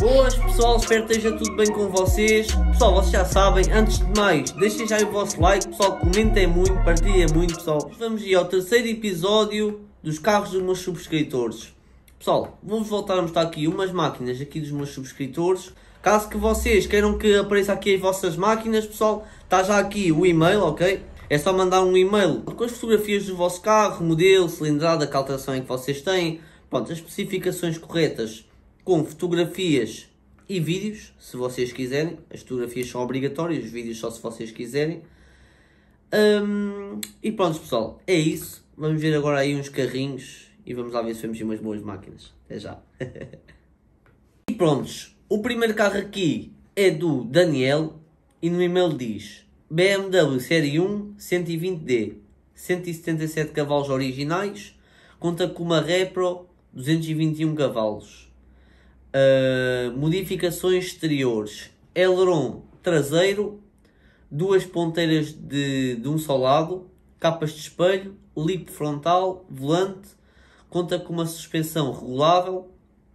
Boas pessoal, espero que esteja tudo bem com vocês. Pessoal, vocês já sabem, antes de mais, deixem já o vosso like, pessoal, comentem muito, partilhem muito, pessoal. Vamos ir ao terceiro episódio dos carros dos meus subscritores. Pessoal, vamos voltar a mostrar aqui umas máquinas aqui dos meus subscritores. Caso que vocês queiram que apareça aqui as vossas máquinas, pessoal, está já aqui o e-mail, ok? É só mandar um e-mail com as fotografias do vosso carro, modelo, cilindrada, que alteração em que vocês têm, pronto, as especificações corretas com fotografias e vídeos, se vocês quiserem. As fotografias são obrigatórias, os vídeos só se vocês quiserem. Um, e pronto, pessoal, é isso. Vamos ver agora aí uns carrinhos e vamos lá ver se temos umas boas máquinas. Até já. e prontos, o primeiro carro aqui é do Daniel e no e-mail diz BMW Série 1 120D 177 cavalos originais conta com uma Repro 221 cavalos Uh, modificações exteriores. Aileron traseiro, duas ponteiras de, de um só lado, capas de espelho, lip frontal, volante, conta com uma suspensão regulável,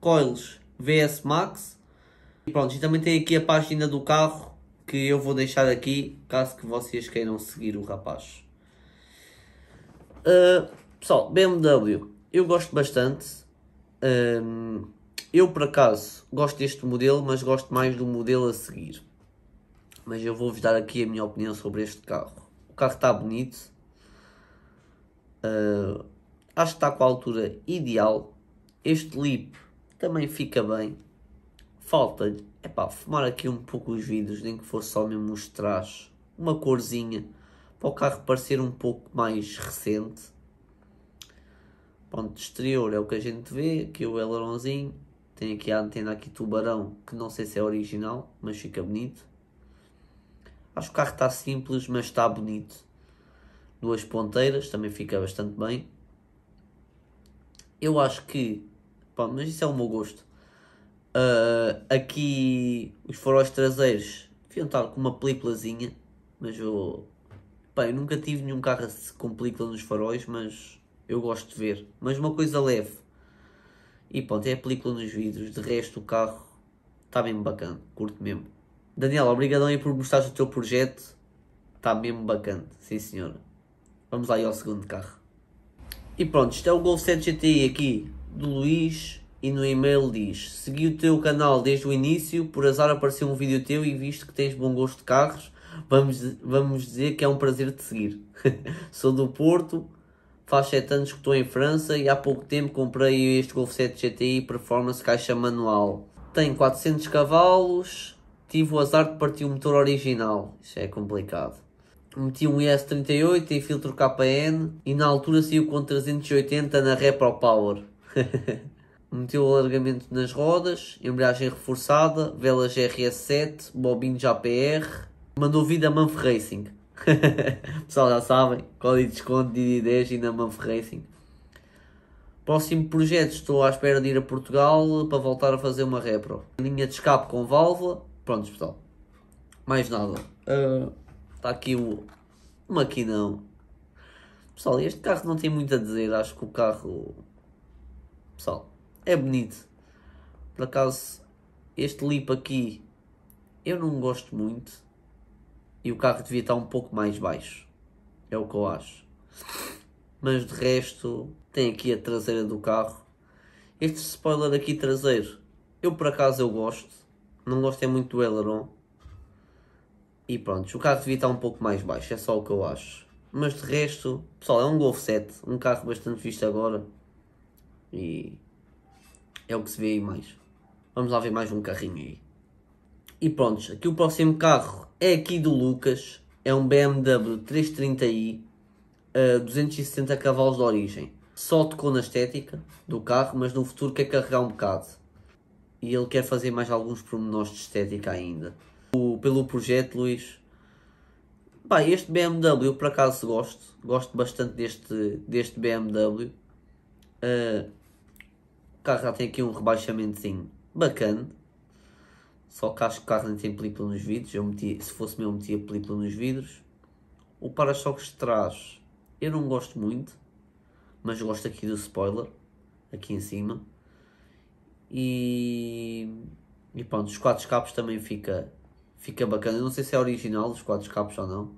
coils VS Max. E pronto, e também tem aqui a página do carro que eu vou deixar aqui, caso que vocês queiram seguir o rapaz. Uh, pessoal, BMW, eu gosto bastante. Um, ah, eu, por acaso, gosto deste modelo, mas gosto mais do modelo a seguir. Mas eu vou-vos dar aqui a minha opinião sobre este carro. O carro está bonito. Uh, acho que está com a altura ideal. Este lip também fica bem. Falta-lhe, epá, fumar aqui um pouco os vidros, nem que fosse só me mostrar Uma corzinha, para o carro parecer um pouco mais recente. Ponto exterior é o que a gente vê, aqui o ailerãozinho tem aqui a antena aqui tubarão, que não sei se é original, mas fica bonito. Acho que o carro está simples, mas está bonito. Duas ponteiras, também fica bastante bem. Eu acho que... mas isso é o meu gosto. Uh, aqui os faróis traseiros deviam estar com uma películazinha, mas eu... Pá, eu nunca tive nenhum carro com película nos faróis, mas eu gosto de ver. Mas uma coisa leve e pronto, é a película nos vidros. De resto, o carro está mesmo bacana. Curto mesmo. Daniel, obrigadão aí por mostrar o teu projeto. Está mesmo bacana. Sim, senhora. Vamos lá aí ao segundo carro. E pronto, isto é o Golf 7 GTI aqui do Luís. E no e-mail diz: Segui o teu canal desde o início. Por azar apareceu um vídeo teu e visto que tens bom gosto de carros. Vamos, vamos dizer que é um prazer te seguir. Sou do Porto Faz 7 anos que estou em França e há pouco tempo comprei este Golf 7 GTI Performance caixa manual. Tem 400 cavalos, tive o azar de partir o motor original, isso é complicado. Meti um IS38 em filtro KN e na altura saiu com 380 na Repro Power. Meteu alargamento nas rodas, embreagem reforçada, velas rs 7 de APR. Mandou vida Manf Racing. Pessoal, já sabem, código de desconto de 10 e na Manf Racing. Próximo projeto, estou à espera de ir a Portugal para voltar a fazer uma repro. Linha de escape com válvula, pronto pessoal. Mais nada. Ah. Está uh, aqui o maquinão. Pessoal, este carro não tem muito a dizer, acho que o carro... Pessoal, é bonito. Por acaso, este lip aqui, eu não gosto muito e o carro devia estar um pouco mais baixo. É o que eu acho. Mas de resto, tem aqui a traseira do carro. Este spoiler aqui traseiro, eu por acaso eu gosto. Não gosto é muito do aileron. E pronto, o carro devia estar um pouco mais baixo, é só o que eu acho. Mas de resto, pessoal, é um Golf 7, um carro bastante visto agora. E é o que se vê aí mais. Vamos lá ver mais um carrinho aí. E pronto, aqui o próximo carro é aqui do Lucas, é um BMW 330i, uh, 260 cavalos de origem. Só tocou na estética do carro, mas no futuro quer carregar um bocado. E ele quer fazer mais alguns pormenores de estética ainda. O, pelo projeto, Luís, Pá, este BMW eu por acaso gosto, gosto bastante deste, deste BMW. Uh, ah, o carro já tem aqui um rebaixamento bacana. Só que acho que carro nem tem película nos vidros. Eu metia, se fosse meu, metia película nos vidros. O para-choques de trás eu não gosto muito, mas gosto aqui do spoiler, aqui em cima. E, e pronto, os quatro escapos também fica, fica bacana. Eu não sei se é original os quatro escapos ou não,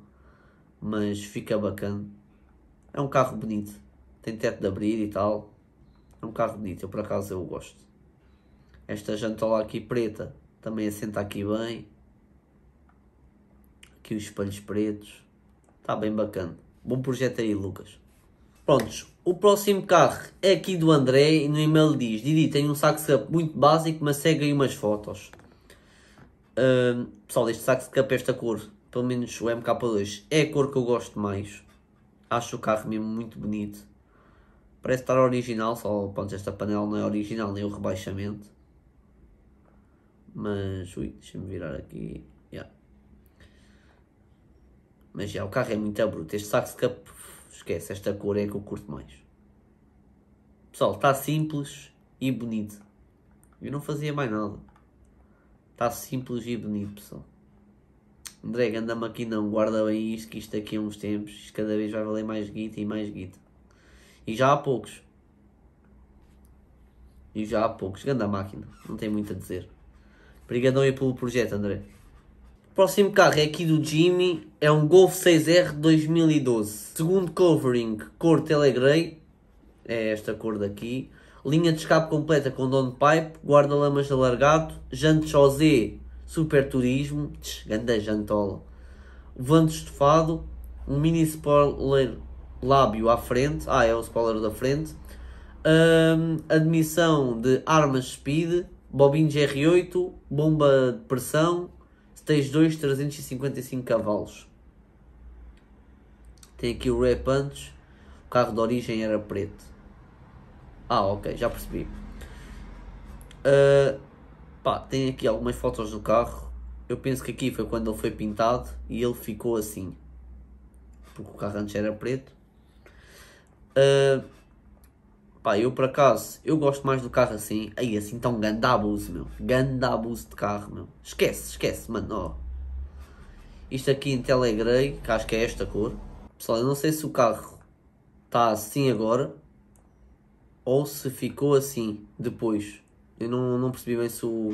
mas fica bacana. É um carro bonito, tem teto de abrir e tal. É um carro bonito, eu por acaso eu gosto. Esta jantola aqui preta também assenta aqui bem. Aqui os espelhos pretos. Está bem bacana. Bom projeto aí, Lucas. Prontos, o próximo carro é aqui do André e no e-mail diz Didi, tem um sax cup muito básico, mas segue aí umas fotos. Uh, pessoal, este sax cap esta cor, pelo menos o MK2, é a cor que eu gosto mais. Acho o carro mesmo muito bonito. Parece estar original, só pronto, esta panela não é original, nem o rebaixamento. Mas, ui, deixa-me virar aqui. Yeah. Mas já, o carro é muito bruto. Este Sax Cup, esquece, esta cor é que eu curto mais. Pessoal, está simples e bonito. Eu não fazia mais nada. Está simples e bonito, pessoal. André, anda-me aqui não, guarda bem isto, que isto daqui a é uns tempos, isto cada vez vai valer mais guita e mais guita. E já há poucos. E já há poucos, Ganda máquina, não tem muito a dizer. Obrigadão aí pelo projeto, André. O próximo carro é aqui do Jimmy, é um Golf 6R 2012. Segundo covering, cor Telegrey, é esta cor daqui. Linha de escape completa com downpipe, guarda-lamas alargado, jante José Super Turismo, ganda jantola. Volante estofado, um mini spoiler lábio à frente, ah, é o spoiler da frente. Um, admissão de armas speed, bobinho de R8, bomba de pressão, stage 2, 355 cavalos. Tem aqui o Ray Punch, o carro de origem era preto. Ah, ok, já percebi. Uh, pá, tem aqui algumas fotos do carro. Eu penso que aqui foi quando ele foi pintado e ele ficou assim. Porque o carro antes era preto. Uh, Pá, eu por acaso, eu gosto mais do carro assim. Aí assim tão grande abuso, meu. Grande abuso de carro, meu. Esquece, esquece, mano. Ó. Isto aqui em tela que acho que é esta cor. Pessoal, eu não sei se o carro está assim agora. Ou se ficou assim depois. Eu não, não percebi bem se o,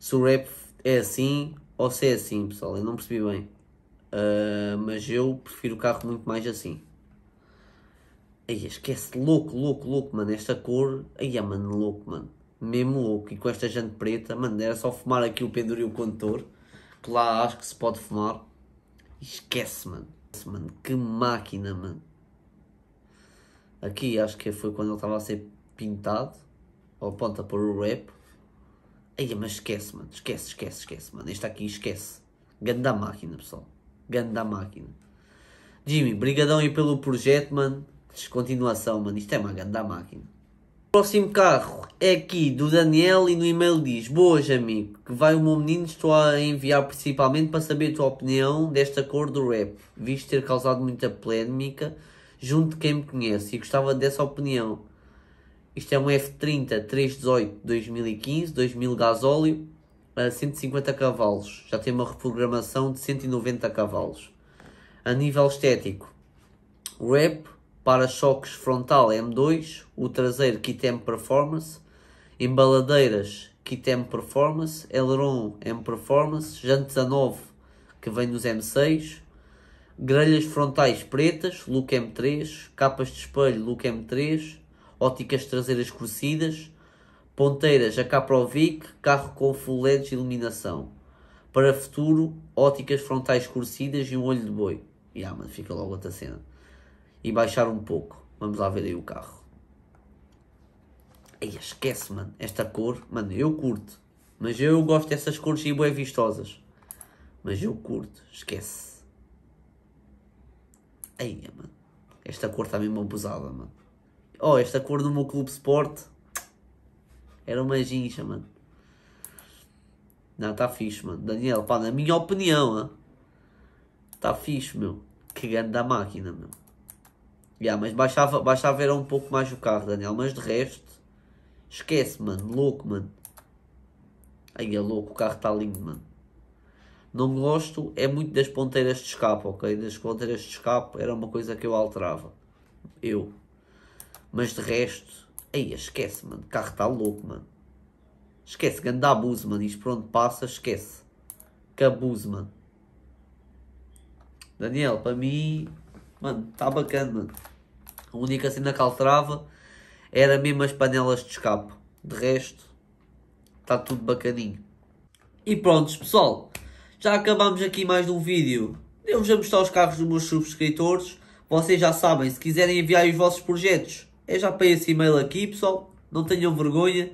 se o rap é assim ou se é assim, pessoal. Eu não percebi bem. Uh, mas eu prefiro o carro muito mais assim. Ai, esquece, louco, louco, louco, mano. Esta cor, aí é, mano, louco, mano. Mesmo louco. E com esta gente preta, mano, era só fumar aqui o penduril condutor. Que lá acho que se pode fumar. Esquece, mano. Esquece, mano. Que máquina, mano. Aqui acho que foi quando ele estava a ser pintado. Ou ponta por o rap. Aí, mas esquece, mano. Esquece, esquece, esquece, mano. Este aqui esquece. Ganda máquina, pessoal. Ganda máquina. Jimmy, brigadão aí pelo projeto, mano. Descontinuação, mano. Isto é uma grande máquina. O próximo carro é aqui do Daniel e no e-mail diz Boas amigo, que vai o meu menino estou a enviar principalmente para saber a tua opinião desta cor do rap, visto ter causado muita polémica junto de quem me conhece e gostava dessa opinião. Isto é um F30 318 2015, 2000 gasóleo, a 150 cavalos. Já tem uma reprogramação de 190 cavalos. A nível estético, rap para-choques frontal M2, o traseiro Kitem Performance, embaladeiras Kitem Performance, aileron M Performance, jante 19 que vem nos M6, grelhas frontais pretas, look M3, capas de espelho, look M3, óticas traseiras crescidas, ponteiras a Caprovic, carro com full LED de iluminação. Para futuro, óticas frontais crescidas e um olho de boi. E yeah, mano, fica logo outra cena e baixar um pouco. Vamos lá ver aí o carro. Ei, esquece, mano. Esta cor, mano, eu curto. Mas eu gosto dessas cores e bem vistosas. Mas eu curto, esquece. Ei, mano. Esta cor está mesmo abusada, mano. Oh, esta cor do meu clube Sport era uma gincha, mano. Não, está fixe, mano. Daniel, pá, na minha opinião, está fixe, meu. Que grande da máquina, meu. Yeah, mas baixava, baixava era um pouco mais o carro, Daniel. Mas de resto, esquece, mano. Louco, mano. Aí é louco, o carro está lindo, mano. Não gosto é muito das ponteiras de escape, ok? Das ponteiras de escape era uma coisa que eu alterava. Eu. Mas de resto, aí esquece, mano. O carro está louco, mano. Esquece, grande abuso, mano. Isto por onde passa, esquece. Que abuso, mano. Daniel, para mim, Mano, está bacana, mano. A única cena que alterava era mesmo as panelas de escape. De resto, está tudo bacaninho. E pronto, pessoal. Já acabamos aqui mais um vídeo. Eu vos a mostrar os carros dos meus subscritores. Vocês já sabem, se quiserem enviar os vossos projetos, é já para esse e-mail aqui, pessoal. Não tenham vergonha.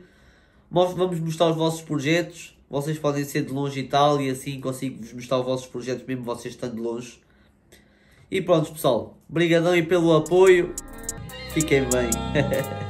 vamos mostrar os vossos projetos. Vocês podem ser de longe e tal, e assim consigo vos mostrar os vossos projetos, mesmo vocês estando de longe. E pronto, pessoal. Obrigadão e pelo apoio. Fiquem bem.